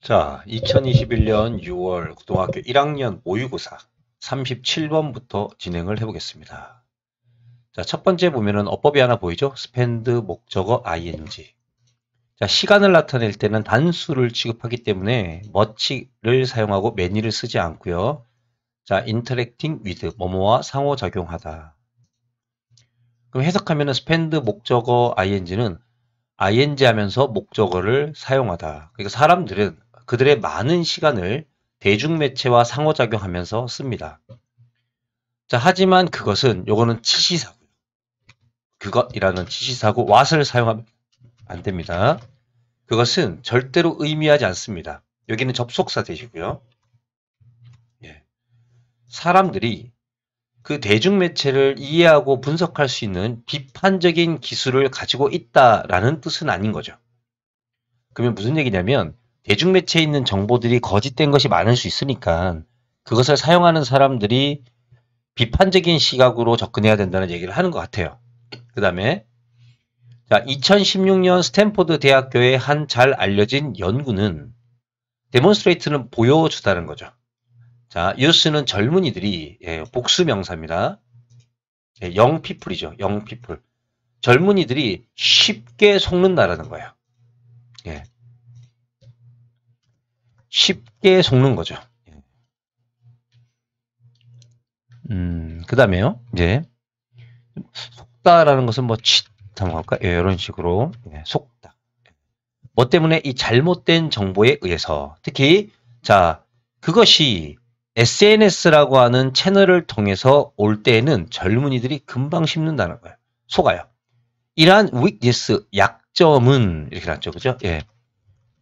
자, 2021년 6월 고등학교 1학년 모의고사 37번부터 진행을 해보겠습니다. 자, 첫 번째 보면은 어법이 하나 보이죠? 스펜드 목적어 ing. 자, 시간을 나타낼 때는 단수를 취급하기 때문에 머치를 사용하고 매니를 쓰지 않고요. 자, 인터랙팅 위드 뭐뭐와 상호작용하다. 그럼 해석하면은 스펜드 목적어 ing는 ing 하면서 목적어를 사용하다. 그러니까 사람들은 그들의 많은 시간을 대중매체와 상호작용하면서 씁니다. 자, 하지만 그것은 요거는 치시사고요. 그것이라는 치시사고 왓을 사용하면 안 됩니다. 그것은 절대로 의미하지 않습니다. 여기는 접속사 되시고요. 예. 사람들이 그 대중매체를 이해하고 분석할 수 있는 비판적인 기술을 가지고 있다라는 뜻은 아닌 거죠. 그러면 무슨 얘기냐면 대중매체에 있는 정보들이 거짓된 것이 많을 수 있으니까 그것을 사용하는 사람들이 비판적인 시각으로 접근해야 된다는 얘기를 하는 것 같아요. 그 다음에 2016년 스탠포드 대학교의 한 잘 알려진 연구는 데몬스트레이트는 보여주다는 거죠. 자, 유스는 젊은이들이 예, 복수 명사입니다. 예, y o u 이죠영 피플. 젊은이들이 쉽게 속는다라는 거예요. 예. 쉽게 속는 거죠. 예. 음, 그 다음에요. 이제 속다라는 것은 뭐 치, 한번 할까? 예, 이런 식으로 예, 속다. 뭐 때문에 이 잘못된 정보에 의해서 특히 자 그것이 SNS라고 하는 채널을 통해서 올 때에는 젊은이들이 금방 심는다는 거예요. 속아요. 이러한 weakness 약점은 이렇게 났죠, 그죠? 예,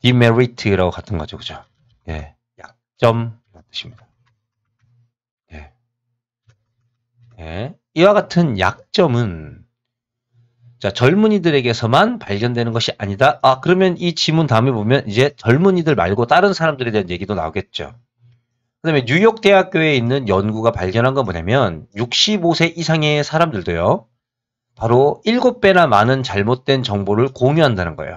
demerit라고 같은 거죠, 그죠? 예, 약점 이라는 뜻입니다. 예. 예. 이와 같은 약점은 자, 젊은이들에게서만 발견되는 것이 아니다. 아, 그러면 이 지문 다음에 보면 이제 젊은이들 말고 다른 사람들에 대한 얘기도 나오겠죠. 그 다음에 뉴욕 대학교에 있는 연구가 발견한 건 뭐냐면 65세 이상의 사람들도요. 바로 7배나 많은 잘못된 정보를 공유한다는 거예요.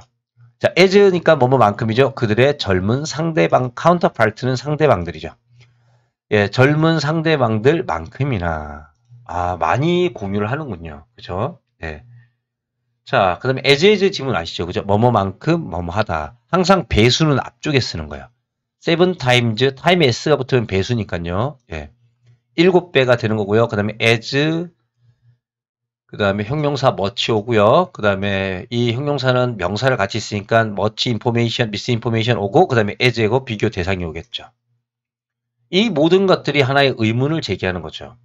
자, 에즈니까 뭐뭐만큼이죠. 그들의 젊은 상대방, 카운터파 t e 는 상대방들이죠. 예, 젊은 상대방들만큼이나 아, 많이 공유를 하는군요. 그죠? 예. 자, 그 다음에 에즈 에즈 지문 아시죠? 그죠? 뭐뭐만큼 뭐뭐하다. 항상 배수는 앞쪽에 쓰는 거예요. 세븐 타임즈 타임 m e s 가 붙으면 배수니까요. 예. 7배가 되는 거고요. 그 다음에 에즈 그 다음에 형용사 머치 오고요. 그 다음에 이 형용사는 명사를 같이 있으니까 머치 인포메이션, 미스 인포메이션 오고 그 다음에 에제고 비교 대상이 오겠죠. 이 모든 것들이 하나의 의문을 제기하는 거죠.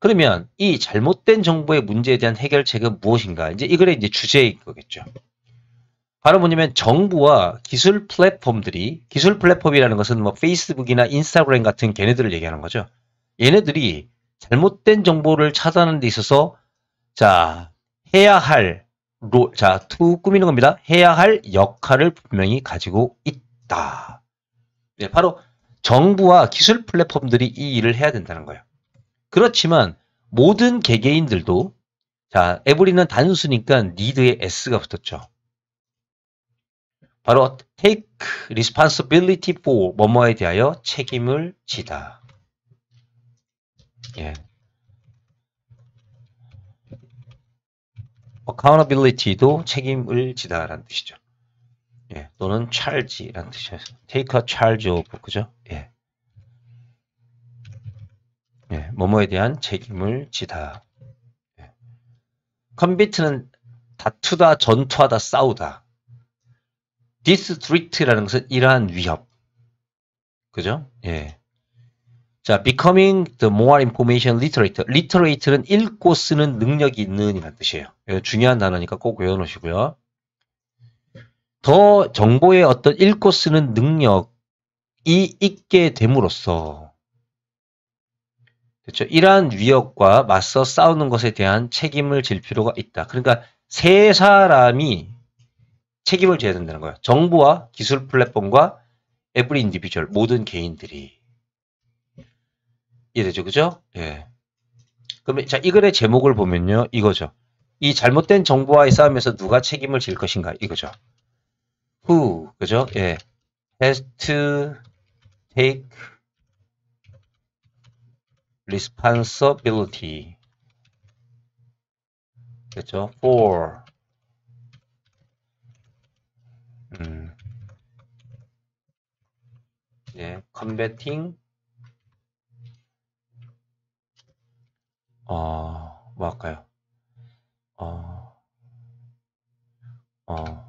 그러면 이 잘못된 정보의 문제에 대한 해결책은 무엇인가? 이제 이거의 이제 주제인 거겠죠. 바로 뭐냐면 정부와 기술 플랫폼들이 기술 플랫폼이라는 것은 뭐 페이스북이나 인스타그램 같은 걔네들을 얘기하는 거죠. 얘네들이 잘못된 정보를 차단하는 데 있어서 자, 해야 할, 로, 자, 투 꾸미는 겁니다. 해야 할 역할을 분명히 가지고 있다. 네, 바로 정부와 기술 플랫폼들이 이 일을 해야 된다는 거예요. 그렇지만 모든 개개인들도 자, 에브리는 단수니까 n e 에 s가 붙었죠. 바로 take responsibility for 뭐뭐에 대하여 책임을 지다. 예. accountability도 책임을 지다라는 뜻이죠. 예, 또는 charge라는 뜻이에요. take a charge of, 그죠? 예. 예, 뭐뭐에 대한 책임을 지다. 예. convict는 다투다, 전투하다, 싸우다. district라는 것은 이러한 위협. 그죠? 예. 자, becoming the more information literate. literate는 읽고 쓰는 능력이 있는 이란 뜻이에요. 중요한 단어니까 꼭 외워놓으시고요. 더 정보의 어떤 읽고 쓰는 능력이 있게 됨으로써 그렇죠. 이러한 위협과 맞서 싸우는 것에 대한 책임을 질 필요가 있다. 그러니까 세 사람이 책임을 져야 된다는 거예요. 정부와 기술 플랫폼과 에브리 인디비주얼 모든 개인들이 이해되죠? 그죠? 예. 그러면 자, 이 글의 제목을 보면요. 이거죠. 이 잘못된 정보와의 싸움에서 누가 책임을 질 것인가? 이거죠. Who, 그죠? 예. has to take responsibility. 그죠 for 음. 예, combating 어, 뭐 할까요? 어, 어,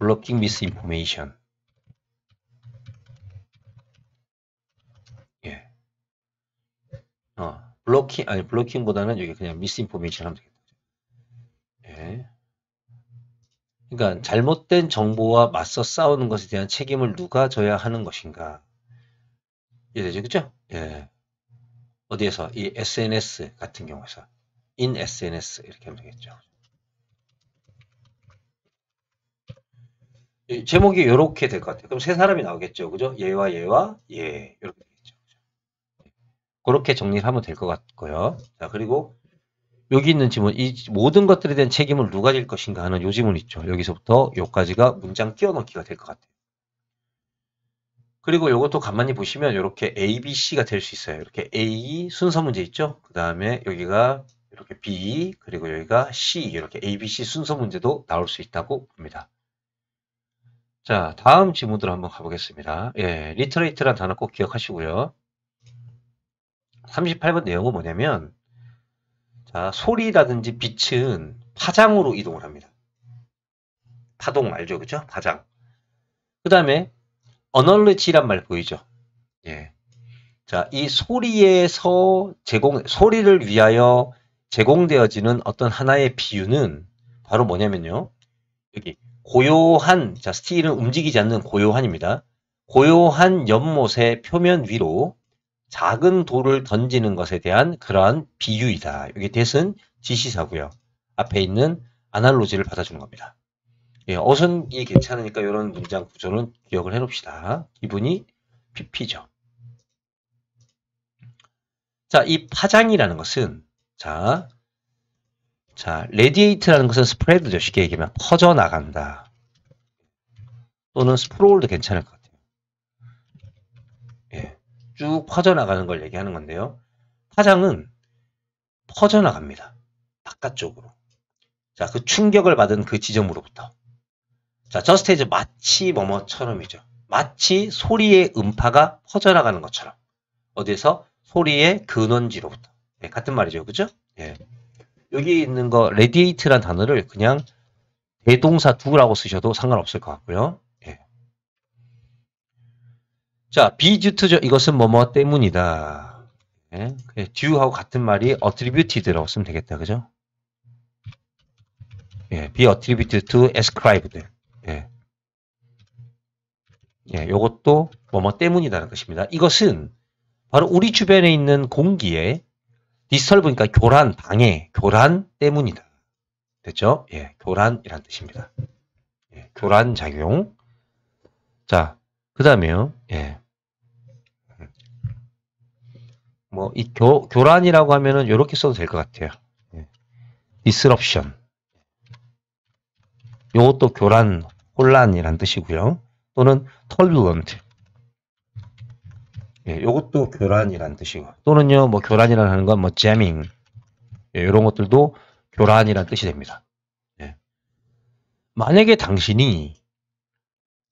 blocking misinformation. 예. 어, blocking, 아니, blocking보다는 여기 그냥 misinformation 하면 되겠다. 예. 그러니까 잘못된 정보와 맞서 싸우는 것에 대한 책임을 누가 져야 하는 것인가. 이해되죠? 그죠? 예. 어디에서 이 SNS 같은 경우에서 in SNS 이렇게 하면 되겠죠. 제목이 이렇게 될 것 같아요. 그럼 세 사람이 나오겠죠. 그죠? 얘와 얘와 얘 예. 이렇게 되겠죠. 그렇게 정리를 하면 될 것 같고요. 자 그리고 여기 있는 질문이 모든 것들에 대한 책임을 누가 질 것인가 하는 요 지문 있죠. 여기서부터 요까지가 문장 끼워넣기가 될 것 같아요. 그리고 이것도 가만히 보시면 이렇게 A, B, C가 될 수 있어요. 이렇게 A 순서 문제 있죠? 그 다음에 여기가 이렇게 B, 그리고 여기가 C, 이렇게 A, B, C 순서 문제도 나올 수 있다고 봅니다. 자, 다음 지문들 한번 가보겠습니다. 예, 리터레이트란 단어 꼭 기억하시고요. 38번 내용은 뭐냐면 자, 소리라든지 빛은 파장으로 이동을 합니다. 파동 알죠? 그죠? 파장. 그 다음에 언얼리지란 말 보이죠? 예. 자, 이 소리에서 제공, 소리를 위하여 제공되어지는 어떤 하나의 비유는 바로 뭐냐면요. 여기, 고요한, 자, 스틸은 움직이지 않는 고요한입니다. 고요한 연못의 표면 위로 작은 돌을 던지는 것에 대한 그러한 비유이다. 여기 대은 지시사고요. 앞에 있는 아날로지를 받아주는 겁니다. 예, 어선이 괜찮으니까 이런 문장 구조는 기억을 해놓읍시다. 이분이 PP죠. 자, 이 파장이라는 것은 자, 자, 레디에이트라는 것은 스프레드죠. 쉽게 얘기하면 퍼져나간다. 또는 스프롤도 괜찮을 것 같아요. 예, 쭉 퍼져나가는 걸 얘기하는 건데요. 파장은 퍼져나갑니다. 바깥쪽으로. 자, 그 충격을 받은 그 지점으로부터. 자, 저스테이 a 마치 뭐뭐처럼이죠. 마치 소리의 음파가 퍼져나가는 것처럼. 어디에서? 소리의 근원지로부터. 네, 같은 말이죠. 그죠? 예. 여기 있는 거 radiate란 단어를 그냥 대동사 두라고 쓰셔도 상관없을 것 같고요. 예. 자, be due to죠. 이것은 뭐뭐 때문이다. 예. due하고 같은 말이 attributed라고 쓰면 되겠다. 그죠? 예, be attributed to ascribed. 예. 예, 요것도 뭐 뭐 때문이라는 것입니다. 이것은 바로 우리 주변에 있는 공기의 디스털브니까 그러니까 교란, 방해, 교란 때문이다. 됐죠? 예, 교란이란 뜻입니다. 예, 교란 작용. 자, 그 다음에요. 예. 뭐, 이 교, 교란이라고 하면은 이렇게 써도 될 것 같아요. 예. 디스럽션. 요것도 교란 혼란이란 뜻이고요. 또는 turbulent. 예, 이것도 교란이란 뜻이고 또는요 뭐 교란이라는 건뭐 jamming 예, 이런 것들도 교란이란 뜻이 됩니다. 예. 만약에 당신이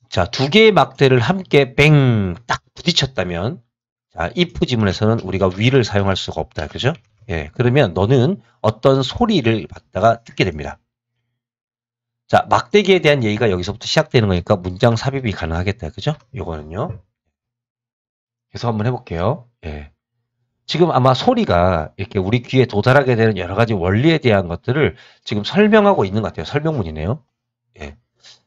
자 두 개의 막대를 함께 뱅 딱 부딪혔다면 자 if 지문에서는 우리가 위를 사용할 수가 없다 그죠? 예 그러면 너는 어떤 소리를 받다가 듣게 됩니다. 자, 막대기에 대한 얘기가 여기서부터 시작되는 거니까 문장 삽입이 가능하겠다. 그죠? 요거는요. 그래서 한번 해볼게요. 예. 지금 아마 소리가 이렇게 우리 귀에 도달하게 되는 여러 가지 원리에 대한 것들을 지금 설명하고 있는 것 같아요. 설명문이네요. 예.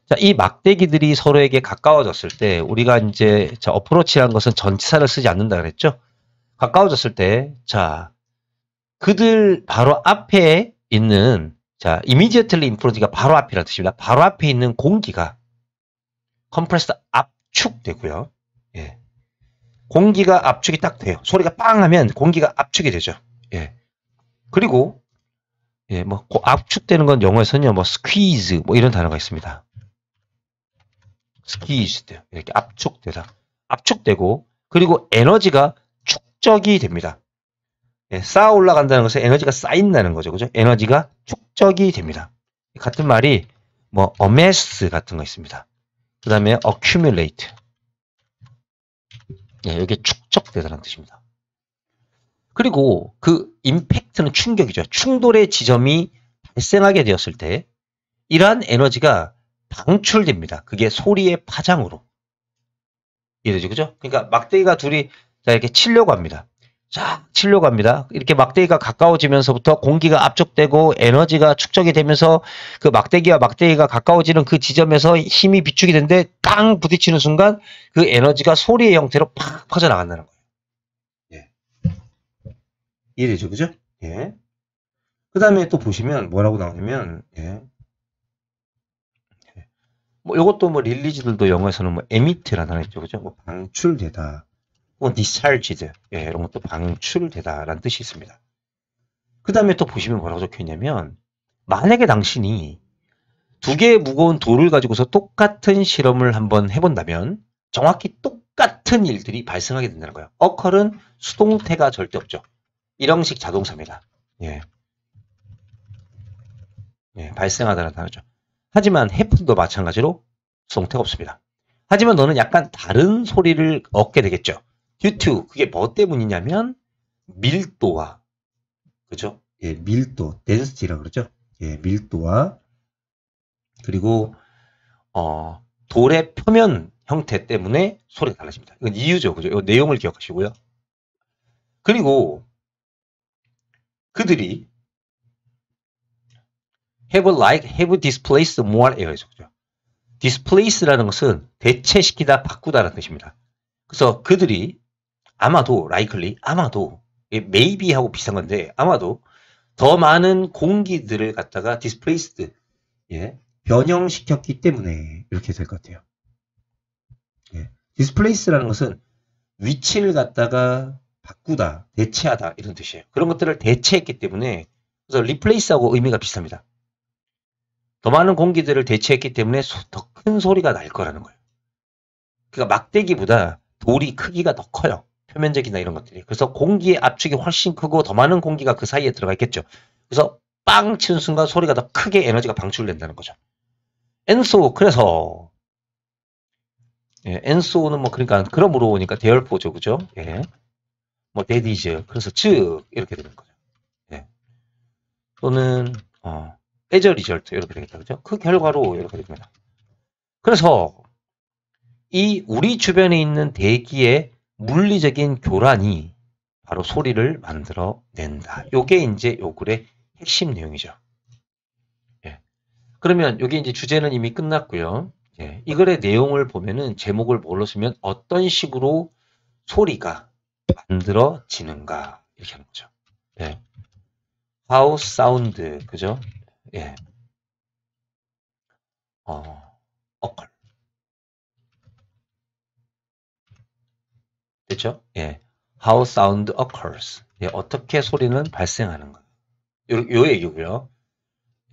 자, 이 막대기들이 서로에게 가까워졌을 때 우리가 이제 자, 어프로치라는 것은 전치사를 쓰지 않는다 그랬죠? 가까워졌을 때 자, 그들 바로 앞에 있는 자, immediately in front가 바로 앞이라는 뜻입니다. 바로 앞에 있는 공기가 compressed 압축되고요. 예. 공기가 압축이 딱 돼요. 소리가 빵 하면 공기가 압축이 되죠. 예. 그리고 예, 뭐 압축되는 건 영어에서는요. 뭐 squeeze 뭐 이런 단어가 있습니다. squeeze 요 이렇게 압축되다. 압축되고 그리고 에너지가 축적이 됩니다. 예, 쌓아 올라간다는 것은 에너지가 쌓인다는 거죠. 그죠? 에너지가 축적이 됩니다. 같은 말이 뭐 amass 같은 거 있습니다. 그 다음에 accumulate. 예, 이게 축적되다는 뜻입니다. 그리고 그 임팩트는 충격이죠. 충돌의 지점이 발생하게 되었을 때 이러한 에너지가 방출됩니다. 그게 소리의 파장으로. 이해되죠? 그죠? 그러니까 막대기가 둘이 자 이렇게 치려고 합니다. 자, 칠고합니다 이렇게 막대기가 가까워지면서부터 공기가 압축되고 에너지가 축적이 되면서 그 막대기와 막대기가 가까워지는 그 지점에서 힘이 비축이 되는데 깡 부딪히는 순간 그 에너지가 소리의 형태로 팍 퍼져나간다는 거예요. 예. 이해되죠? 그죠? 예. 그 다음에 또 보시면 뭐라고 나오냐면, 예. 예. 뭐이것도뭐 릴리즈들도 영어에서는 뭐 에미트라는 단어 있죠. 그죠? 뭐 방출되다. 혹은 어, discharged 예, 이런 것도 방출되다라는 뜻이 있습니다. 그 다음에 또 보시면 뭐라고 적혀있냐면 만약에 당신이 두 개의 무거운 돌을 가지고서 똑같은 실험을 한번 해본다면 정확히 똑같은 일들이 발생하게 된다는 거예요. 어컬은 수동태가 절대 없죠. 일형식 자동사입니다 예. 예, 발생하다는 단어죠. 하지만 해픈도 마찬가지로 수동태가 없습니다. 하지만 너는 약간 다른 소리를 얻게 되겠죠. 유튜 e 그게 뭐 때문이냐면 밀도와 그죠? 예, 밀도, d e n s 라고 그러죠. 예, 밀도와 그리고 어, 돌의 표면 형태 때문에 소리가 달라집니다. 이건 이유죠. 그죠? 이 내용을 기억하시고요. 그리고 그들이 have like, have displaced more air에서 그죠? displace라는 것은 대체시키다, 바꾸다라는 뜻입니다. 그래서 그들이 아마도 라이클리 아마도 메이비하고 비슷한 건데 아마도 더 많은 공기들을 갖다가 디스플레이스드 예, 변형시켰기 때문에 이렇게 될 것 같아요. 예, 디스플레이스라는 것은 위치를 갖다가 바꾸다, 대체하다 이런 뜻이에요. 그런 것들을 대체했기 때문에 그래서 리플레이스하고 의미가 비슷합니다. 더 많은 공기들을 대체했기 때문에 더 큰 소리가 날 거라는 거예요. 그러니까 막대기보다 돌이 크기가 더 커요. 표면적이나 이런 것들이. 그래서 공기의 압축이 훨씬 크고 더 많은 공기가 그 사이에 들어가 있겠죠. 그래서 빵 치는 순간 소리가 더 크게 에너지가 방출된다는 거죠. 엔소 그래서 예, 엔소는 뭐 그러니까 그럼으로 오니까 대열포죠, 그죠? 예. 뭐 데디즈 그래서 즉 이렇게 되는 거죠. 예. 또는 어, 에저 리절트 이렇게 되겠다, 그죠? 그 결과로 이렇게 됩니다. 그래서 이 우리 주변에 있는 대기의 물리적인 교란이 바로 소리를 만들어낸다. 요게 이제 요 글의 핵심 내용이죠. 예. 그러면 요게 이제 주제는 이미 끝났고요. 예. 이 글의 내용을 보면은 제목을 뭘로 쓰면 어떤 식으로 소리가 만들어지는가 이렇게 하는 거죠. 예. How sound 그죠? 예. 어, 어컬. 됐죠? 예. How sound occurs. 예, 어떻게 소리는 발생하는 가 요, 요 얘기고요.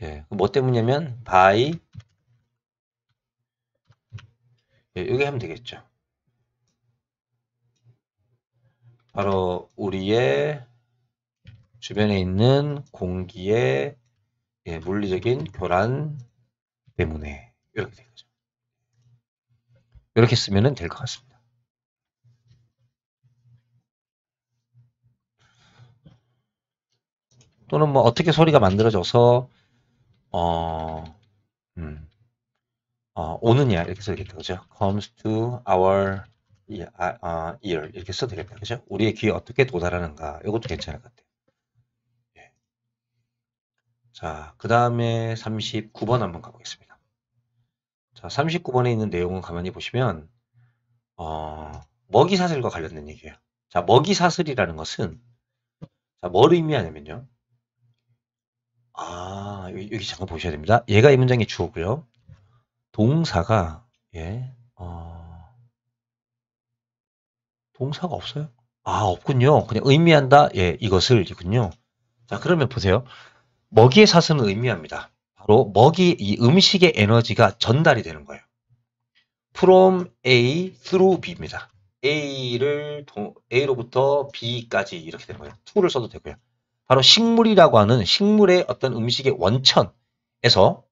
예, 뭐 때문이냐면 by 예, 여기 하면 되겠죠. 바로 우리의 주변에 있는 공기의 예, 물리적인 교란 때문에 이렇게 된 거죠. 이렇게 쓰면 될 것 같습니다. 또는 뭐 어떻게 소리가 만들어져서 어, 음, 어, 오느냐 이렇게 써도 되겠다 그죠 comes to our ear, 아, 어, ear 이렇게 써도 되겠다 그죠 우리의 귀에 어떻게 도달하는가 이것도 괜찮을 것 같아요 예. 자그 다음에 39번 한번 가보겠습니다 자 39번에 있는 내용을 가만히 보시면 어, 먹이 사슬과 관련된 얘기예요 자 먹이 사슬이라는 것은 자, 뭘 의미하냐면요 아, 여기, 여기 잠깐 보셔야 됩니다. 얘가 이 문장의 주어고요. 동사가 예, 어, 동사가 없어요? 아, 없군요. 그냥 의미한다. 예, 이것을이군요. 자, 그러면 보세요. 먹이의 사슴은 의미합니다. 바로 먹이 이 음식의 에너지가 전달이 되는 거예요. from A through B입니다. A를 동, A로부터 B까지 이렇게 되는 거예요. to를 써도 되고요. 바로 식물이라고 하는 식물의 어떤 음식의 원천에서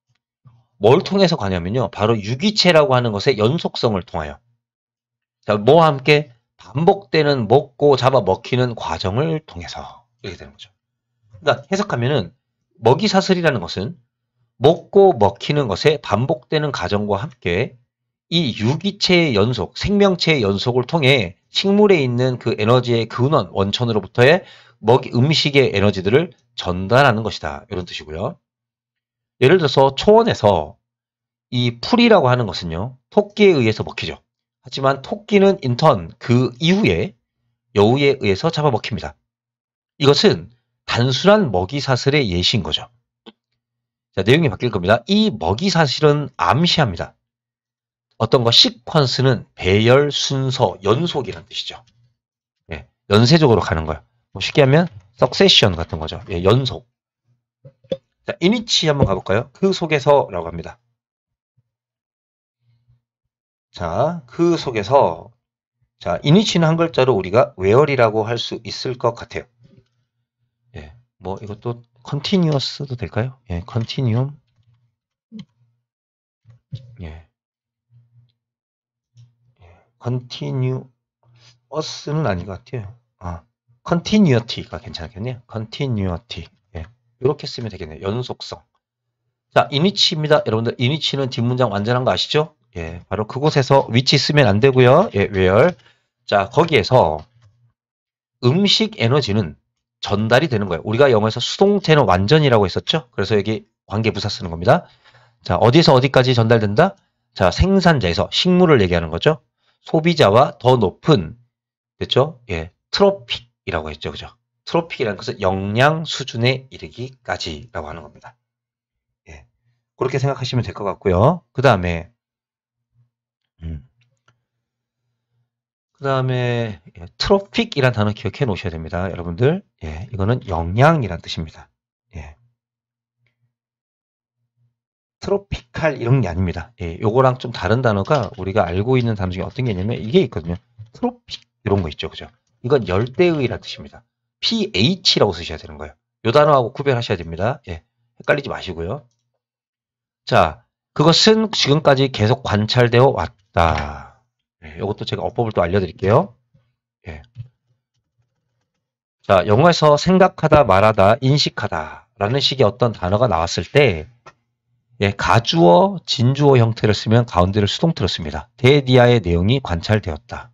뭘 통해서 가냐면요. 바로 유기체라고 하는 것의 연속성을 통하여. 자, 뭐와 함께 반복되는 먹고 잡아먹히는 과정을 통해서 이렇게 되는 거죠. 그러니까 해석하면은 먹이사슬이라는 것은 먹고 먹히는 것의 반복되는 과정과 함께 이 유기체의 연속, 생명체의 연속을 통해 식물에 있는 그 에너지의 근원, 원천으로부터의 먹이, 음식의 에너지들을 전달하는 것이다. 이런 뜻이고요. 예를 들어서 초원에서 이 풀이라고 하는 것은요. 토끼에 의해서 먹히죠. 하지만 토끼는 인턴 그 이후에 여우에 의해서 잡아먹힙니다. 이것은 단순한 먹이 사슬의 예시인 거죠. 자, 내용이 바뀔 겁니다. 이 먹이 사슬은 암시합니다. 어떤 거 시퀀스는 배열, 순서, 연속이라는 뜻이죠. 예, 연쇄적으로 가는 거예요. 뭐 쉽게 하면 석세션 같은 거죠. 예, 연속. 자, 이니치 한번 가볼까요? 그 속에서라고 합니다. 자, 그 속에서 자, 이니치는 한 글자로 우리가 웨어리라고할 수 있을 것 같아요. 예, 뭐 이것도 컨티뉴어스도 될까요? 예, 컨티뉴엄 예. 컨티뉴어스는 예, 아닌 것 같아요. continuity가 괜찮겠네요. continuity. 예. 이렇게 쓰면 되겠네요. 연속성. 자, 이니치입니다. 여러분들 이니치는 뒷문장 완전한 거 아시죠? 예. 바로 그곳에서 위치 쓰면 안 되고요. 예, where. 자, 거기에서 음식 에너지는 전달이 되는 거예요. 우리가 영어에서 수동태는 완전이라고 했었죠? 그래서 여기 관계부사 쓰는 겁니다. 자, 어디에서 어디까지 전달된다? 자, 생산자에서 식물을 얘기하는 거죠. 소비자와 더 높은, 됐죠? 예, 트로피 이라고 했죠. 그죠? 트로픽이라는 것은 역량 수준에 이르기까지라고 하는 겁니다. 예. 그렇게 생각하시면 될 것 같고요. 그 다음에, 음. 그 다음에, 예. 트로픽이란 단어 기억해 놓으셔야 됩니다. 여러분들. 예. 이거는 영양이란 뜻입니다. 예. 트로피칼 이런 게 아닙니다. 예, 요거랑 좀 다른 단어가 우리가 알고 있는 단어 중에 어떤 게 있냐면 이게 있거든요. 트로픽 이런 거 있죠. 그죠? 이건 열대의라는 뜻입니다. pH라고 쓰셔야 되는 거예요. 요 단어하고 구별하셔야 됩니다. 예. 헷갈리지 마시고요. 자, 그것은 지금까지 계속 관찰되어 왔다. 예, 이것도 제가 어법을 또 알려드릴게요. 예. 자, 영어에서 생각하다, 말하다, 인식하다 라는 식의 어떤 단어가 나왔을 때 예, 가주어, 진주어 형태를 쓰면 가운데를 수동틀었습니다 대디아의 내용이 관찰되었다.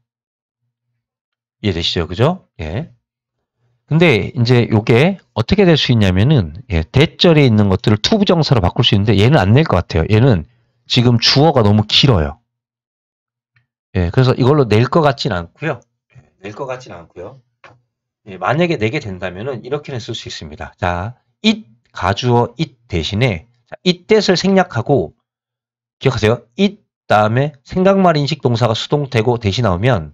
이해되시죠? 그죠? 예. 근데 이제 요게 어떻게 될 수 있냐면은 예, 대절에 있는 것들을 투부정사로 바꿀 수 있는데 얘는 안 낼 것 같아요. 얘는 지금 주어가 너무 길어요. 예, 그래서 이걸로 낼 것 같진 않고요. 예, 낼것 같진 않고요. 예, 만약에 내게 된다면은 이렇게는 쓸 수 있습니다. 자, it 가주어 it 대신에 자, it that을 생략하고 기억하세요. it 다음에 생각말 인식 동사가 수동태고 대신 나오면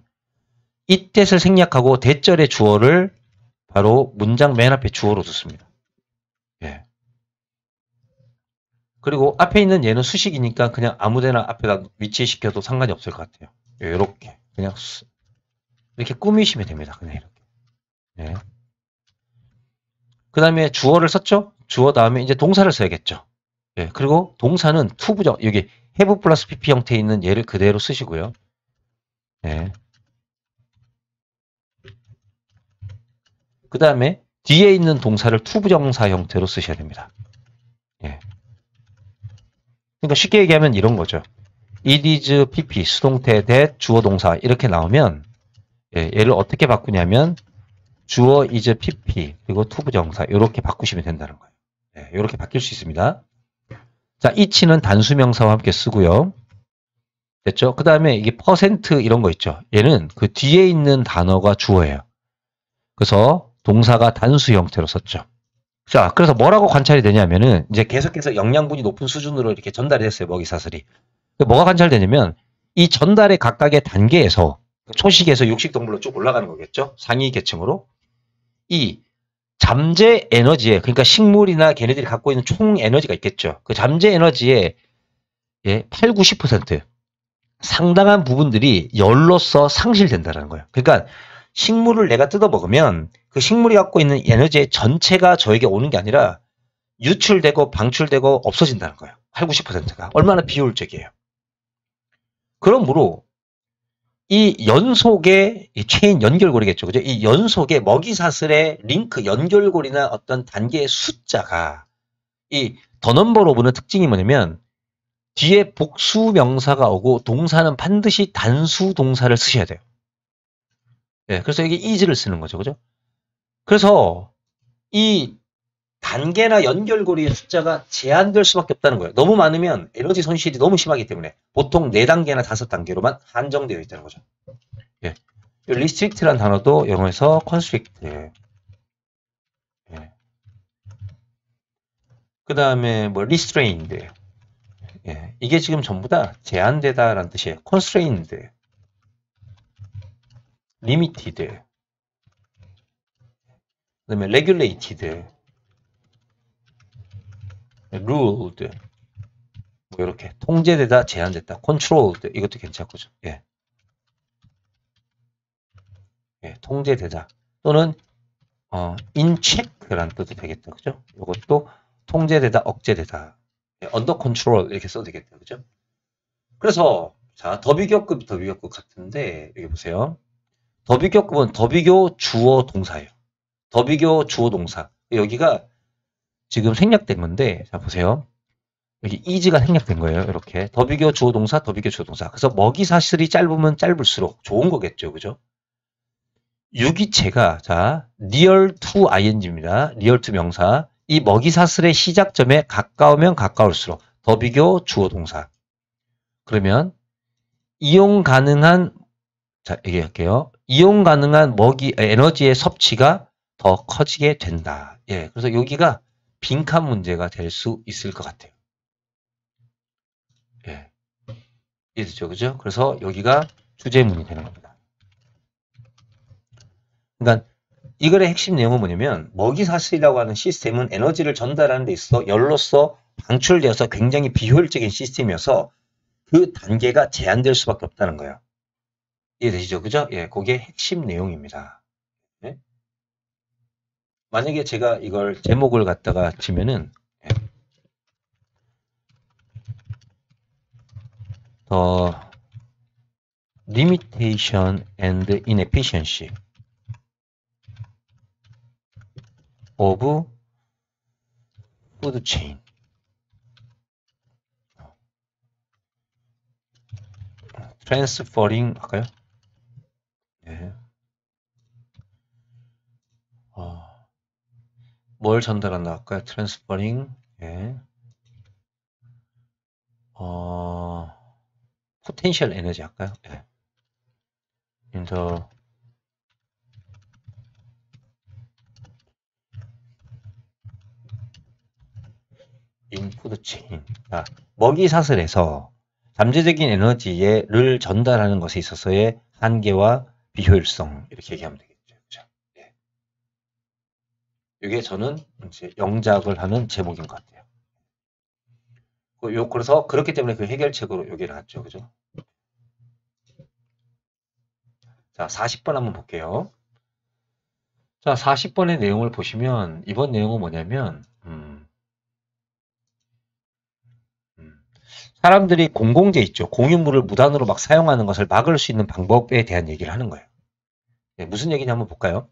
이 뜻을 생략하고 대절의 주어를 바로 문장 맨 앞에 주어로 뒀습니다. 예. 그리고 앞에 있는 얘는 수식이니까 그냥 아무데나 앞에다 위치시켜도 상관이 없을 것 같아요. 이렇게 예, 그냥 이렇게 꾸미시면 됩니다. 그냥 이렇게. 네. 예. 그 다음에 주어를 썼죠? 주어 다음에 이제 동사를 써야겠죠. 예, 그리고 동사는 투부정 여기 해부 플러스 PP 형태에 있는 얘를 그대로 쓰시고요. 예. 그 다음에 뒤에 있는 동사를 투부정사 형태로 쓰셔야 됩니다. 예. 그러니까 쉽게 얘기하면 이런 거죠. it is pp 수동태 대 주어 동사 이렇게 나오면 예, 얘를 어떻게 바꾸냐면 주어 is pp 그리고 투부정사 이렇게 바꾸시면 된다는 거예요. 예, 이렇게 바뀔 수 있습니다. 자, it는 단수명사와 함께 쓰고요. 됐죠? 그 다음에 이게 퍼센트 이런 거 있죠. 얘는 그 뒤에 있는 단어가 주어예요. 그래서 동사가 단수 형태로 썼죠. 자, 그래서 뭐라고 관찰이 되냐면은 이제 계속해서 영양분이 높은 수준으로 이렇게 전달이 됐어요. 먹이 사슬이. 그 뭐가 관찰되냐면 이 전달의 각각의 단계에서 초식에서 육식 동물로 쭉 올라가는 거겠죠. 상위 계층으로 이 잠재 에너지에 그러니까 식물이나 걔네들이 갖고 있는 총 에너지가 있겠죠. 그 잠재 에너지의 예, 8, 90% 상당한 부분들이 열로서 상실된다는 거예요. 그러니까 식물을 내가 뜯어 먹으면 그 식물이 갖고 있는 에너지 의 전체가 저에게 오는 게 아니라 유출되고 방출되고 없어진다는 거예요. 8, 0가 얼마나 비효율적이에요. 그러므로 이 연속의 이 체인 연결고리겠죠. 그죠? 이 연속의 먹이 사슬의 링크 연결고리나 어떤 단계의 숫자가 이 더 넘버 로보는 특징이 뭐냐면 뒤에 복수 명사가 오고 동사는 반드시 단수 동사를 쓰셔야 돼요. 예, 네, 그래서 이게 이즈를 쓰는 거죠. 그죠? 그래서 이 단계나 연결고리의 숫자가 제한될 수밖에 없다는 거예요. 너무 많으면 에너지 손실이 너무 심하기 때문에 보통 4단계나 5단계로만 한정되어 있다는 거죠. 예. 리스트릭트란 단어도 영어에서 컨스트릭트. 예. 예. 그 다음에 뭐 리스트레인드. 예. 이게 지금 전부 다 제한되다라는 뜻이에요. 컨스트레인드. 리미티드. 그 다음에 regulated, ruled, 뭐 이렇게 통제되다, 제한됐다, controlled 이것도 괜찮고죠. 예. 예, 통제되다 또는 어, in check라는 뜻도 되겠다, 그죠? 이것도 통제되다, 억제되다, 예, under control 이렇게 써도 되겠다, 그죠? 그래서 자 더비교급, 더비격급 같은데 여기 보세요. 더비격급은 더비교 주어 동사예요. 더비교 주어 동사. 여기가 지금 생략된 건데, 자, 보세요. 여기 이지가 생략된 거예요. 이렇게. 더비교 주어 동사, 더비교 주어 동사. 그래서 먹이 사슬이 짧으면 짧을수록 좋은 거겠죠. 그죠? 유기체가, 자, near to ing입니다. near to 명사. 이 먹이 사슬의 시작점에 가까우면 가까울수록 더비교 주어 동사. 그러면 이용 가능한 자 얘기할게요. 이용 가능한 먹이 에너지의 섭취가 더 커지게 된다. 예, 그래서 여기가 빈칸 문제가 될 수 있을 것 같아요. 예, 이해되죠? 그죠? 그래서 여기가 주제문이 되는 겁니다. 그러니까 이글의 핵심 내용은 뭐냐면 먹이사슬이라고 하는 시스템은 에너지를 전달하는 데 있어 열로서 방출되어서 굉장히 비효율적인 시스템이어서 그 단계가 제한될 수밖에 없다는 거예요. 이해되시죠? 그죠? 예, 그게 핵심 내용입니다. 네? 만약에 제가 이걸 제목을 갖다가 치면은 더 limitation and inefficiency of food chain transferring 할까요? 네. 뭘 전달한다 할까요? 트랜스퍼링 예. 어, 포텐셜 에너지 할까요? 예. 인더 인푸드 체인 아, 먹이 사슬에서 잠재적인 에너지를 전달하는 것에 있어서의 한계와 비효율성 이렇게 얘기하면 되겠죠. 이게 저는 이제 영작을 하는 제목인 것 같아요. 그 요, 그래서 그렇기 때문에 그 해결책으로 여기를 갔죠. 그죠? 자, 40번 한번 볼게요. 자, 40번의 내용을 보시면 이번 내용은 뭐냐면 음, 음, 사람들이 공공재 있죠. 공유물을 무단으로 막 사용하는 것을 막을 수 있는 방법에 대한 얘기를 하는 거예요. 네, 무슨 얘기냐 한번 볼까요?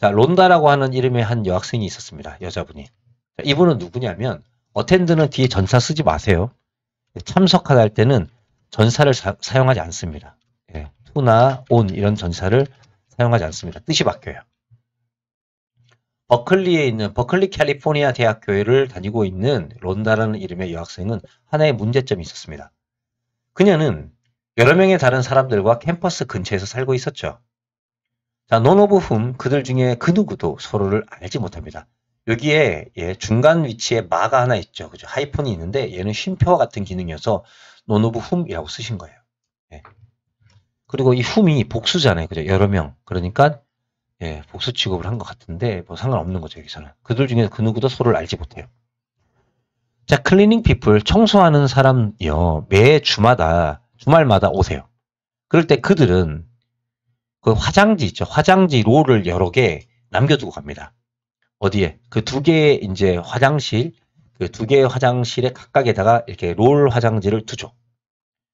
자, 론다라고 하는 이름의 한 여학생이 있었습니다. 여자분이. 자, 이분은 누구냐면 어텐드는 뒤에 전사 쓰지 마세요. 예, 참석하다 할 때는 전사를 사, 용하지 않습니다. 예, t 나온 이런 전사를 사용하지 않습니다. 뜻이 바뀌어요. 버클리에 있는 버클리 캘리포니아 대학교회를 다니고 있는 론다라는 이름의 여학생은 하나의 문제점이 있었습니다. 그녀는 여러 명의 다른 사람들과 캠퍼스 근처에서 살고 있었죠. 자, none of whom 그들 중에 그 누구도 서로를 알지 못합니다. 여기에 예, 중간 위치에 마가 하나 있죠. 그죠? 하이폰이 있는데 얘는 쉼표와 같은 기능이어서 none of whom이라고 쓰신 거예요. 예. 그리고 이 whom이 복수잖아요. 그죠? 여러 명. 그러니까 예, 복수 취급을 한 것 같은데 뭐 상관없는 거죠. 여기서는. 그들 중에 그 누구도 서로를 알지 못해요. 자, 클리닝 피플 청소하는 사람요매 주마다 주말마다 오세요. 그럴 때 그들은 그 화장지 있죠. 화장지 롤을 여러 개 남겨두고 갑니다. 어디에? 그 두 개의 이제 화장실, 그 두 개의 화장실에 각각에다가 이렇게 롤 화장지를 두죠.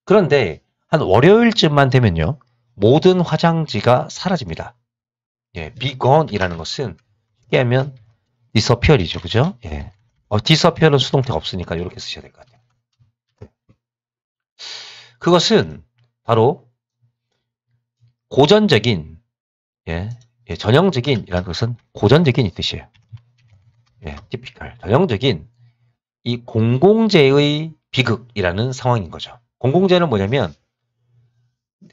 그런데 한 월요일쯤만 되면요. 모든 화장지가 사라집니다. 예, be gone이라는 것은 쉽게 하면 disappear이죠. 그죠? 예. 어, disappear은 수동태가 없으니까 이렇게 쓰셔야 될 것 같아요. 네. 그것은 바로 고전적인, 예, 예 전형적인이라는 것은 고전적인 뜻이에요. 예, 티피컬, 전형적인 이 공공재의 비극이라는 상황인 거죠. 공공재는 뭐냐면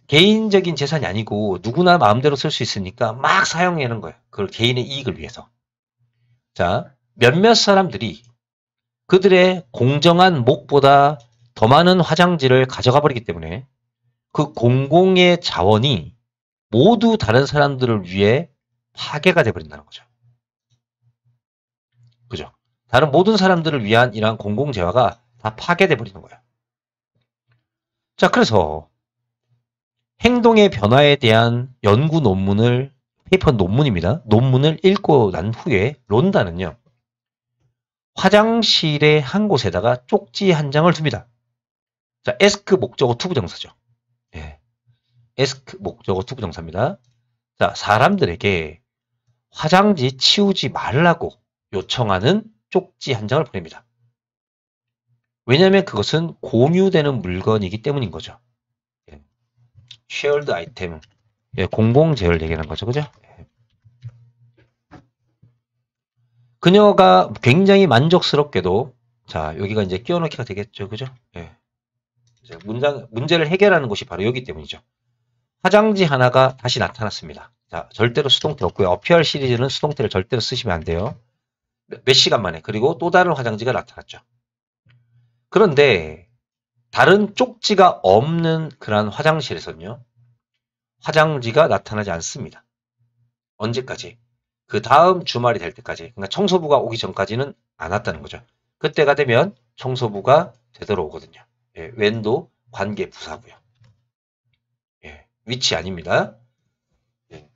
개인적인 재산이 아니고 누구나 마음대로 쓸 수 있으니까 막 사용하는 거예요. 그걸 개인의 이익을 위해서. 자, 몇몇 사람들이 그들의 공정한 목보다 더 많은 화장지를 가져가 버리기 때문에 그 공공의 자원이 모두 다른 사람들을 위해 파괴가 돼버린다는 거죠. 그죠? 다른 모든 사람들을 위한 이러한 공공재화가 다 파괴돼버리는 거예요. 자, 그래서 행동의 변화에 대한 연구 논문을 페이퍼 논문입니다. 논문을 읽고 난 후에 론다는요. 화장실의 한 곳에다가 쪽지 한 장을 둡니다. 자, 에스크 목적어 투부정사죠. 에스크 목적어 뭐, 투부 정사입니다. 자, 사람들에게 화장지 치우지 말라고 요청하는 쪽지 한 장을 보냅니다. 왜냐하면 그것은 공유되는 물건이기 때문인 거죠. 예. shared item, 예, 공공 재어를 얘기하는 거죠, 그죠? 예. 그녀가 굉장히 만족스럽게도 자 여기가 이제 끼워넣기가 되겠죠, 그죠? 예. 문장 문제를 해결하는 곳이 바로 여기 때문이죠. 화장지 하나가 다시 나타났습니다. 자, 절대로 수동태 없고요. 어피얼 시리즈는 수동태를 절대로 쓰시면 안 돼요. 몇 시간 만에. 그리고 또 다른 화장지가 나타났죠. 그런데 다른 쪽지가 없는 그러한 화장실에서는요. 화장지가 나타나지 않습니다. 언제까지? 그 다음 주말이 될 때까지. 그러니까 청소부가 오기 전까지는 안 왔다는 거죠. 그때가 되면 청소부가 되돌아오거든요. 예, 왼도 관계 부사고요. 위치 아닙니다. 예.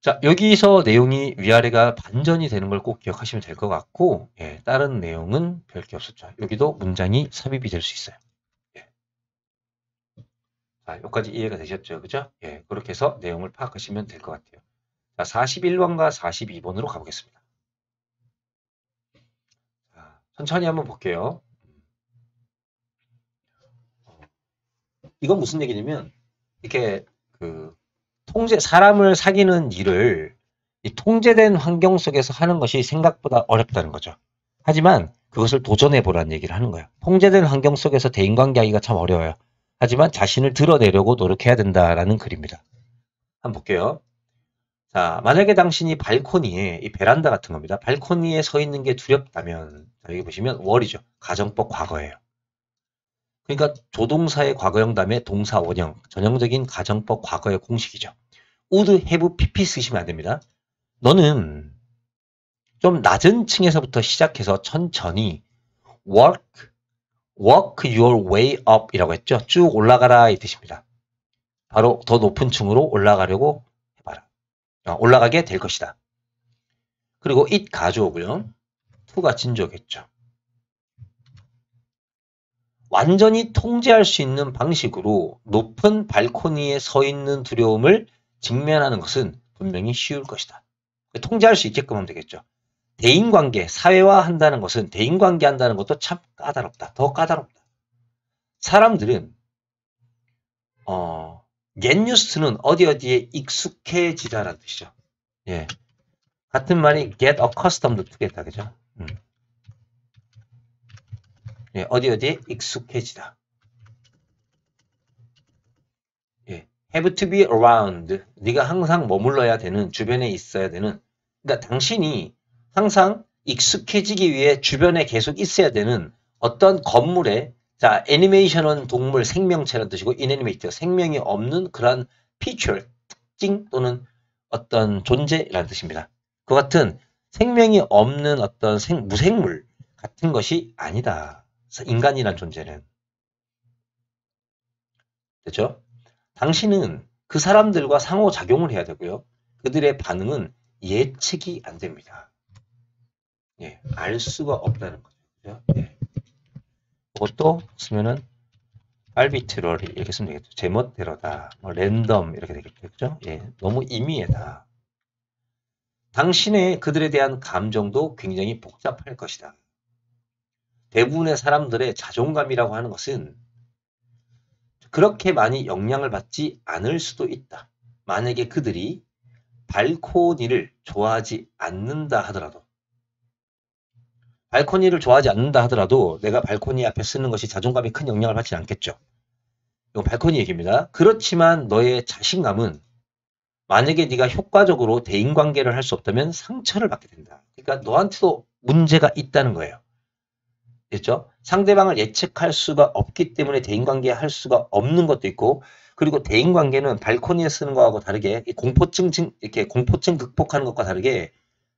자 여기서 내용이 위아래가 반전이 되는 걸 꼭 기억하시면 될 것 같고 예, 다른 내용은 별 게 없었죠. 여기도 문장이 삽입이 될 수 있어요. 예. 자 여기까지 이해가 되셨죠? 그죠? 예, 그렇게 해서 내용을 파악하시면 될 것 같아요. 자 41번과 42번으로 가보겠습니다. 자, 천천히 한번 볼게요. 어, 이건 무슨 얘기냐면 이렇게 그 통제 사람을 사귀는 일을 이 통제된 환경 속에서 하는 것이 생각보다 어렵다는 거죠. 하지만 그것을 도전해 보라는 얘기를 하는 거예요. 통제된 환경 속에서 대인관계 하기가 참 어려워요. 하지만 자신을 드러내려고 노력해야 된다라는 글입니다. 한번 볼게요. 자, 만약에 당신이 발코니에 이 베란다 같은 겁니다. 발코니에 서 있는 게 두렵다면 여기 보시면 월이죠. 가정법 과거예요. 그러니까 조동사의 과거형 다음에 동사 원형, 전형적인 가정법 과거의 공식이죠. 우드 해부 PP 쓰시면 안 됩니다. 너는 좀 낮은 층에서부터 시작해서 천천히 work, work your way up 이라고 했죠. 쭉 올라가라 이 뜻입니다. 바로 더 높은 층으로 올라가려고 해봐라. 어, 올라가게 될 것이다. 그리고 it 가져오고요. to가 진조겠죠. 완전히 통제할 수 있는 방식으로 높은 발코니에 서 있는 두려움을 직면하는 것은 분명히 쉬울 것이다. 통제할 수 있게끔 하면 되겠죠. 대인관계, 사회화 한다는 것은 대인관계 한다는 것도 참 까다롭다. 더 까다롭다. 사람들은 어, 옛 뉴스는 어디 어디에 익숙해지다라는 뜻이죠. 예. 같은 말이 get accustomed to g e t 그죠? 음. 예, 어디 어디에 익숙해지다. 예, have to be around. 네가 항상 머물러야 되는, 주변에 있어야 되는. 그러니까 당신이 항상 익숙해지기 위해 주변에 계속 있어야 되는 어떤 건물에 자 애니메이션은 동물 생명체라는 뜻이고 인애니메이트 생명이 없는 그러한 피처 특징 또는 어떤 존재라는 뜻입니다. 그 같은 생명이 없는 어떤 생, 무생물 같은 것이 아니다. 인간이란 존재는. 됐죠? 당신은 그 사람들과 상호작용을 해야 되고요. 그들의 반응은 예측이 안 됩니다. 예, 알 수가 없다는 거죠. 예. 그것도 쓰면은 알비트러 이렇게 쓰면 되겠죠. 제멋대로다. 뭐 랜덤 이렇게 되겠죠. 예, 너무 임의에다. 당신의 그들에 대한 감정도 굉장히 복잡할 것이다. 대부분의 사람들의 자존감이라고 하는 것은 그렇게 많이 영향을 받지 않을 수도 있다. 만약에 그들이 발코니를 좋아하지 않는다 하더라도 발코니를 좋아하지 않는다 하더라도 내가 발코니 앞에 쓰는 것이 자존감에 큰 영향을 받지 않겠죠. 이건 발코니 얘기입니다. 그렇지만 너의 자신감은 만약에 네가 효과적으로 대인관계를 할 수 없다면 상처를 받게 된다. 그러니까 너한테도 문제가 있다는 거예요. 됐죠? 상대방을 예측할 수가 없기 때문에 대인관계 할 수가 없는 것도 있고 그리고 대인관계는 발코니에 쓰는 거하고 다르게 공포증 이렇게 공포증 극복하는 것과 다르게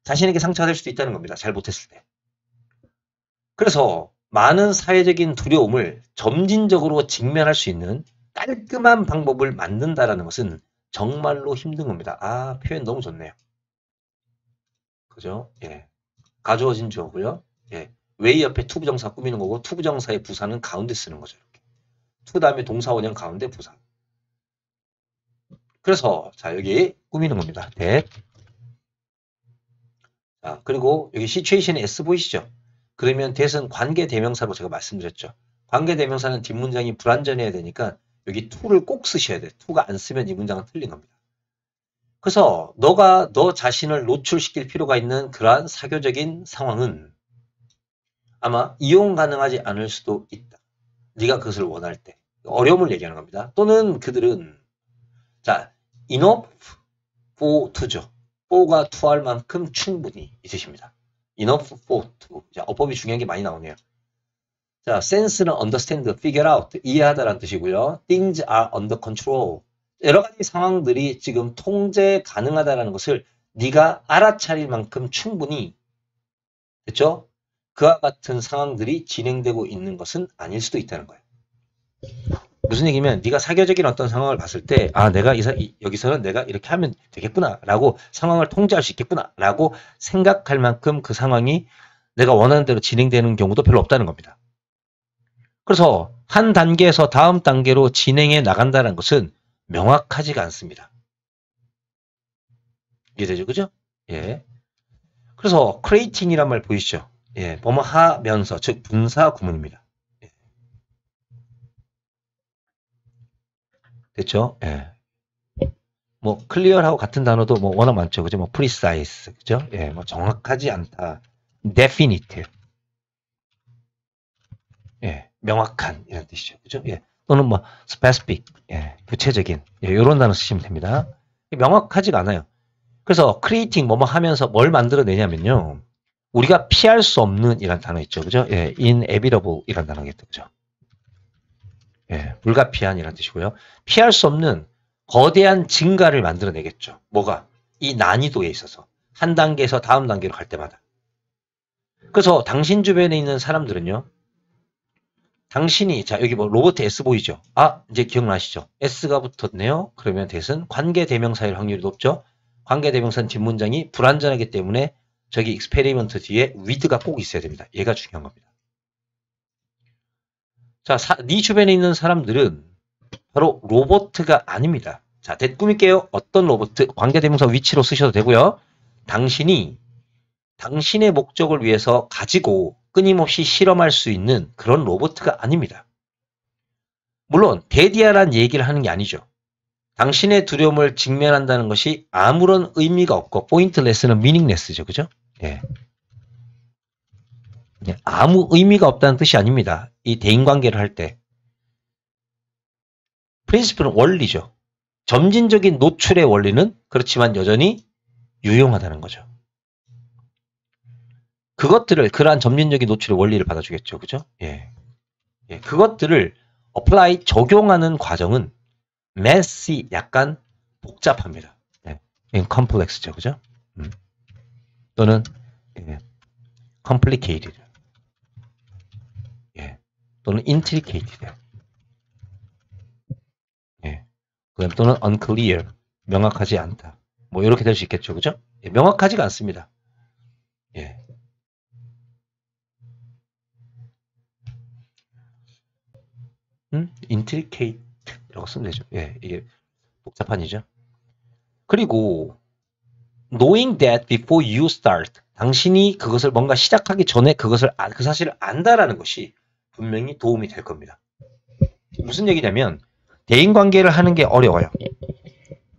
자신에게 상처가 될 수도 있다는 겁니다. 잘 못했을 때. 그래서 많은 사회적인 두려움을 점진적으로 직면할 수 있는 깔끔한 방법을 만든다라는 것은 정말로 힘든 겁니다. 아 표현 너무 좋네요. 그죠? 예, 가져오신 주어고요. 예, 웨이 옆에 투부정사 꾸미는 거고 투부정사의 부사는 가운데 쓰는 거죠. 이렇게. 투 다음에 동사 원형 가운데 부사. 그래서 자 여기 꾸미는 겁니다. 네. 자 그리고 여기 시츄에이션의 S 보이시죠? 그러면 대은 관계 대명사로 제가 말씀드렸죠. 관계 대명사는 뒷문장이 불완전해야 되니까 여기 t 를꼭 쓰셔야 돼. t 가안 쓰면 이 문장은 틀린 겁니다. 그래서 너가 너 자신을 노출시킬 필요가 있는 그러한 사교적인 상황은 아마 이용 가능하지 않을 수도 있다. 네가 그것을 원할 때 어려움을 얘기하는 겁니다. 또는 그들은 자 enough for to죠. for가 to할 만큼 충분히 있으십니다. enough for to. 자, 어법이 중요한 게 많이 나오네요. 자, sense는 understand, figure out, 이해하다라는 뜻이고요. things are under control. 여러 가지 상황들이 지금 통제 가능하다라는 것을 네가 알아차릴 만큼 충분히 됐죠? 그와 같은 상황들이 진행되고 있는 것은 아닐 수도 있다는 거예요. 무슨 얘기면 네가 사교적인 어떤 상황을 봤을 때아 내가 이사, 이, 여기서는 내가 이렇게 하면 되겠구나라고 상황을 통제할 수 있겠구나라고 생각할 만큼 그 상황이 내가 원하는 대로 진행되는 경우도 별로 없다는 겁니다. 그래서 한 단계에서 다음 단계로 진행해 나간다는 것은 명확하지가 않습니다. 이해되죠? 그죠? 예. 그래서 크레이팅이란 말 보이시죠? 예, 범하면서 즉 분사 구문입니다. 예. 됐죠? 예. 뭐 클리어하고 같은 단어도 뭐 워낙 많죠. 그죠? 뭐 precise. 그죠? 예, 뭐 정확하지 않다. definite. 예, 명확한 이런 뜻이죠. 그죠? 예. 또는 뭐 specific. 예, 구체적인. 예, 요런 단어 쓰시면 됩니다. 명확하지가 않아요. 그래서 creating 뭐뭐 하면서 뭘 만들어 내냐면요. 우리가 피할 수 없는 이란 단어 있죠. 그죠? 예, inevitable 이란 단어겠죠. 그죠? 예, 불가피한 이란 뜻이고요. 피할 수 없는 거대한 증가를 만들어내겠죠. 뭐가? 이 난이도에 있어서. 한 단계에서 다음 단계로 갈 때마다. 그래서 당신 주변에 있는 사람들은요. 당신이 자 여기 뭐 로버트 S 보이죠? 아 이제 기억나시죠? S가 붙었네요. 그러면 대신 관계 대명사일 확률이 높죠. 관계 대명사는 뒷문장이 불완전하기 때문에 저기 익스페리먼트 뒤에 위드가 꼭 있어야 됩니다. 얘가 중요한 겁니다. 자, 사, 네 주변에 있는 사람들은 바로 로버트가 아닙니다. 자, 댓 꾸밀게요. 어떤 로버트, 관계대명사 위치로 쓰셔도 되고요. 당신이 당신의 목적을 위해서 가지고 끊임없이 실험할 수 있는 그런 로버트가 아닙니다. 물론 데디아란 얘기를 하는 게 아니죠. 당신의 두려움을 직면한다는 것이 아무런 의미가 없고 포인트레스는 미닝레스죠. 그죠? 예. 예. 아무 의미가 없다는 뜻이 아닙니다. 이 대인관계를 할 때. 프린시플은 원리죠. 점진적인 노출의 원리는 그렇지만 여전히 유용하다는 거죠. 그것들을 그러한 점진적인 노출의 원리를 받아주겠죠. 그죠? 예. 예. 그것들을 어플라이 적용하는 과정은 messy 약간 복잡합니다. 네. complex죠, 그죠? 음. 또는 예. complicated, 예. 또는 intricate, 예. 그다음 또는 unclear, 명확하지 않다. 뭐 이렇게 될 수 있겠죠, 그죠? 예. 명확하지가 않습니다. 예. 음, intricate. 라고 쓰면 되죠. 예, 이게 복잡한이죠. 그리고 knowing that before you start 당신이 그것을 뭔가 시작하기 전에 그것을 아, 그 사실을 안다라는 것이 분명히 도움이 될 겁니다. 무슨 얘기냐면 대인 관계를 하는 게 어려워요.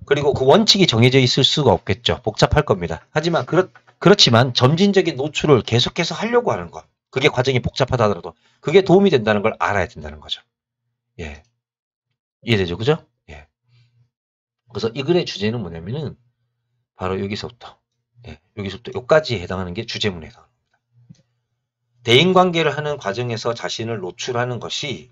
그리고 그 원칙이 정해져 있을 수가 없겠죠. 복잡할 겁니다. 하지만 그렇, 그렇지만 점진적인 노출을 계속해서 하려고 하는 것. 그게 과정이 복잡하다 하더라도 그게 도움이 된다는 걸 알아야 된다는 거죠. 예. 이해되죠? 그죠? 예. 그래서 이 글의 주제는 뭐냐면은 바로 여기서부터 예, 여기서부터 여기까지 해당하는 게 주제문에 해당합니다. 대인관계를 하는 과정에서 자신을 노출하는 것이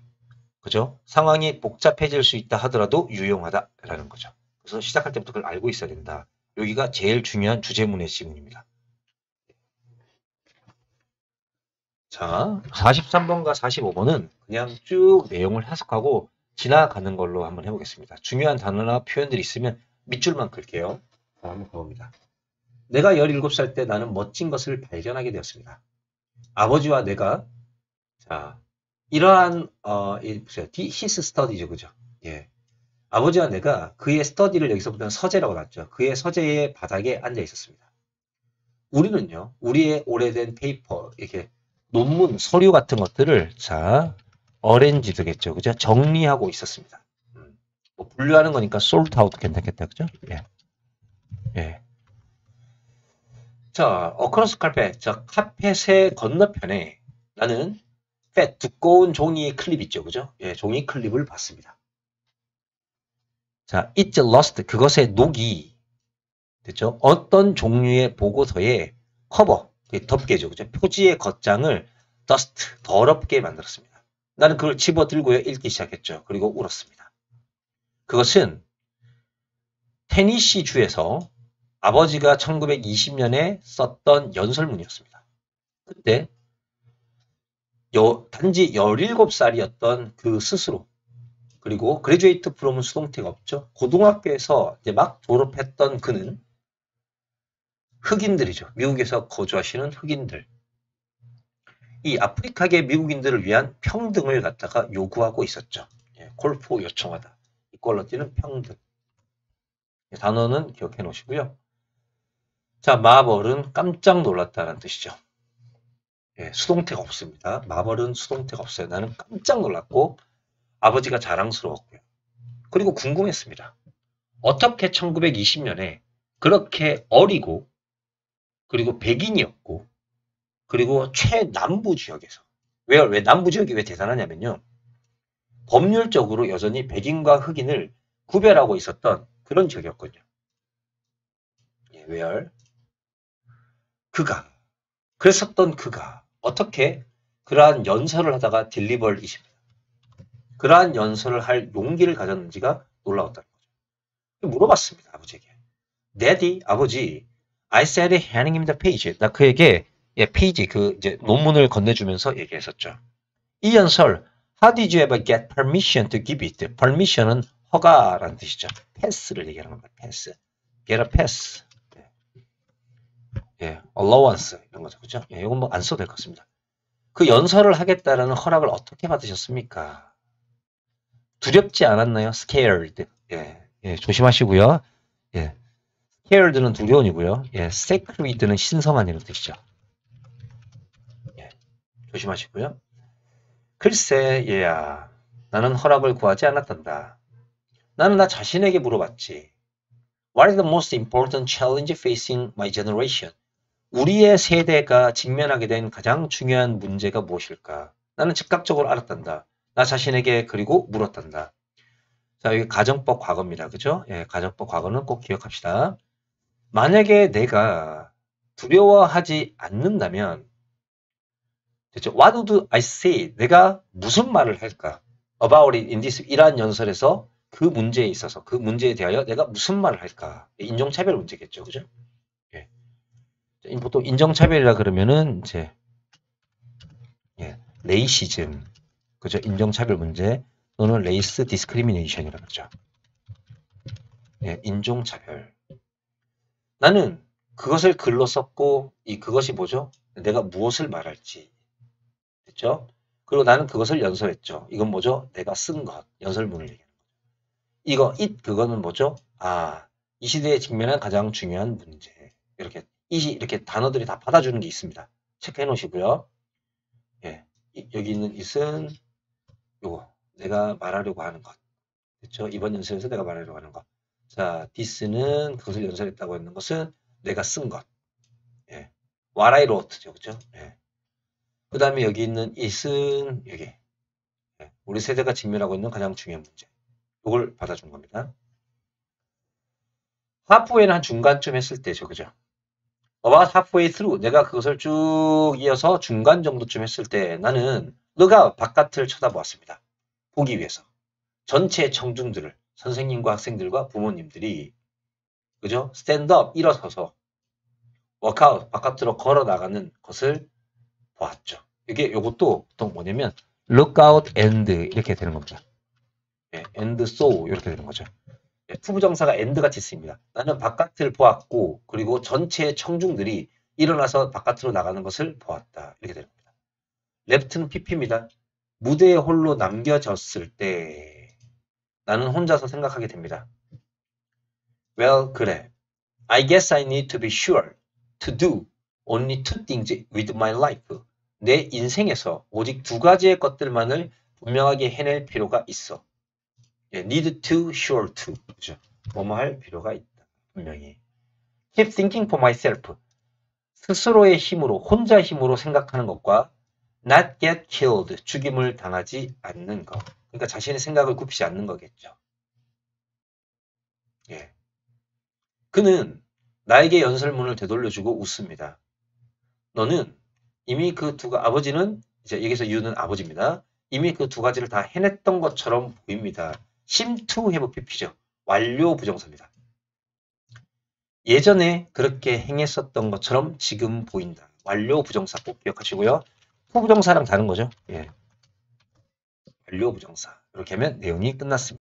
그죠? 상황이 복잡해질 수 있다 하더라도 유용하다라는 거죠. 그래서 시작할 때부터 그걸 알고 있어야 된다. 여기가 제일 중요한 주제문의 지문입니다. 자, 43번과 45번은 그냥 쭉 내용을 해석하고 지나가는 걸로 한번 해보겠습니다. 중요한 단어나 표현들이 있으면 밑줄만 긁게요. 자, 한번 가봅니다. 내가 17살 때 나는 멋진 것을 발견하게 되었습니다. 아버지와 내가 자 이러한 어 보세요. 히스 스터디죠. 그죠? 예. 아버지와 내가 그의 스터디를 여기서부터는 서재라고 놨죠. 그의 서재의 바닥에 앉아 있었습니다. 우리는요. 우리의 오래된 페이퍼 이렇게 논문, 서류 같은 것들을 자 어렌지드겠죠. 그죠? 정리하고 있었습니다. 뭐 분류하는 거니까 솔트 아웃 괜찮겠다. 그죠? 예. 예. 자, 어크로스 카펫. 자, 카펫의 건너편에 나는 팻 두꺼운 종이 클립 있죠. 그죠? 예, 종이 클립을 봤습니다. 자, it lost 그것의 녹이 됐죠? 어떤 종류의 보고서의 커버, 덮개죠. 그죠? 표지의 겉장을 dust 더럽게 만들었습니다. 나는 그걸 집어들고요 읽기 시작했죠. 그리고 울었습니다. 그것은 테니시 주에서 아버지가 1920년에 썼던 연설문이었습니다. 그때 여, 단지 17살이었던 그 스스로 그리고 그레듀에이트 프롬은 수동태가 없죠. 고등학교에서 이제 막 졸업했던 그는 흑인들이죠. 미국에서 거주하시는 흑인들 이 아프리카계 미국인들을 위한 평등을 갖다가 요구하고 있었죠. 예, 콜포 요청하다. 이퀄러티는 평등. 단어는 기억해 놓으시고요. 자, 마벌은 깜짝 놀랐다는 뜻이죠. 예, 수동태가 없습니다. 마벌은 수동태가 없어요. 나는 깜짝 놀랐고 아버지가 자랑스러웠고요. 그리고 궁금했습니다. 어떻게 1920년에 그렇게 어리고 그리고 백인이었고 그리고 최남부 지역에서 왜, 왜 남부 지역이 왜 대단하냐면요. 법률적으로 여전히 백인과 흑인을 구별하고 있었던 그런 지역이었거든요. 예, 웨얼 그가 그랬었던 그가 어떻게 그러한 연설을 하다가 딜리벌이십니다. 그러한 연설을 할 용기를 가졌는지가 놀라웠다는 거죠. 물어봤습니다. 아버지에게. 내디 아버지 I said handing him the p a 나 그에게 예, 페이지 그 이제 음. 논문을 건네주면서 얘기했었죠. 이연설 How did you ever get permission to give it? Permission은 허가라는 뜻이죠. 패스를 얘기하는 겁니다. 패스. Get a pass. 네. 예, allowance 이런 거죠. 그죠? 예, 이건 뭐 안 써도 될 것 같습니다. 그 연설을 하겠다라는 허락을 어떻게 받으셨습니까? 두렵지 않았나요? scared. 예, 예 조심하시고요. 예. scared는 두려운이고요. 예, sacred는 신성한 이런 뜻이죠. 조심하시고요. 글쎄 얘야 나는 허락을 구하지 않았단다. 나는 나 자신에게 물어봤지. What is the most important challenge facing my generation? 우리의 세대가 직면하게 된 가장 중요한 문제가 무엇일까? 나는 즉각적으로 알았단다. 나 자신에게 그리고 물었단다. 자, 여기 가정법 과거입니다. 그죠? 예, 가정법 과거는 꼭 기억합시다. 만약에 내가 두려워하지 않는다면 그렇죠? What would I say? 내가 무슨 말을 할까? About it in this 이러한 연설에서 그 문제에 있어서 그 문제에 대하여 내가 무슨 말을 할까? 인종차별 문제겠죠, 그죠? 예. 보통 인종차별이라 그러면은 이제 예, 레이시즘, 그죠? 인종차별 문제 또는 레이스 디스크리미네이션이라 그러죠. 예, 인종차별. 나는 그것을 글로 썼고 이 그것이 뭐죠? 내가 무엇을 말할지 그죠 그리고 나는 그것을 연설했죠 이건 뭐죠? 내가 쓴 것. 연설문을 얘기하는 거죠. 이거, it, 그거는 뭐죠? 아, 이 시대에 직면한 가장 중요한 문제. 이렇게, 이, 이렇게 단어들이 다 받아주는 게 있습니다. 체크해 놓으시고요. 예. 이, 여기 있는 it은 요거. 내가 말하려고 하는 것. 그렇죠? 이번 연설에서 내가 말하려고 하는 것. 자, this는 그것을 연설했다고 하는 것은 내가 쓴 것. 예. what I wrote죠. 그렇죠? 예. 그 다음에 여기 있는 이승 여기 예, 우리 세대가 직면하고 있는 가장 중요한 문제 이걸 받아준 겁니다. 하프웨이는 한 중간쯤 했을 때죠. 그죠? about halfway through 내가 그것을 쭉 이어서 중간 정도쯤 했을 때 나는 너가 바깥을 쳐다보았습니다. 보기 위해서 전체 청중들을 선생님과 학생들과 부모님들이 그죠? 스탠드업 일어서서 워크아웃 바깥으로 걸어 나가는 것을 보았죠. 이게 이것도 보통 뭐냐면 look out and 이렇게 되는 겁니다. 예, and so 이렇게 되는 거죠. 예, 투부정사가 and 같이 쓰니다 나는 바깥을 보았고 그리고 전체 청중들이 일어나서 바깥으로 나가는 것을 보았다. 이렇게 됩니다 left는 pp입니다. 무대에 홀로 남겨졌을 때 나는 혼자서 생각하게 됩니다. Well, 그래. I guess I need to be sure to do only two things with my life. 내 인생에서 오직 두 가지의 것들만을 분명하게 해낼 필요가 있어. 예, need to, sure to. 그죠? 뭐뭐 할 필요가 있다. 분명히. Keep thinking for myself. 스스로의 힘으로, 혼자 힘으로 생각하는 것과 not get killed, 죽임을 당하지 않는 것. 그러니까 자신의 생각을 굽히지 않는 거겠죠. 예. 그는 나에게 연설문을 되돌려주고 웃습니다. 너는 이미 그두 아버지는 이제 여기서 유는 아버지입니다. 이미 그 두 가지를 다 해냈던 것처럼 보입니다. 심투 회복 PP죠. 완료 부정사입니다. 예전에 그렇게 행했었던 것처럼 지금 보인다. 완료 부정사 꼭 기억하시고요. 후부정사랑 다른 거죠. 예. 완료 부정사. 이렇게 하면 내용이 끝났습니다.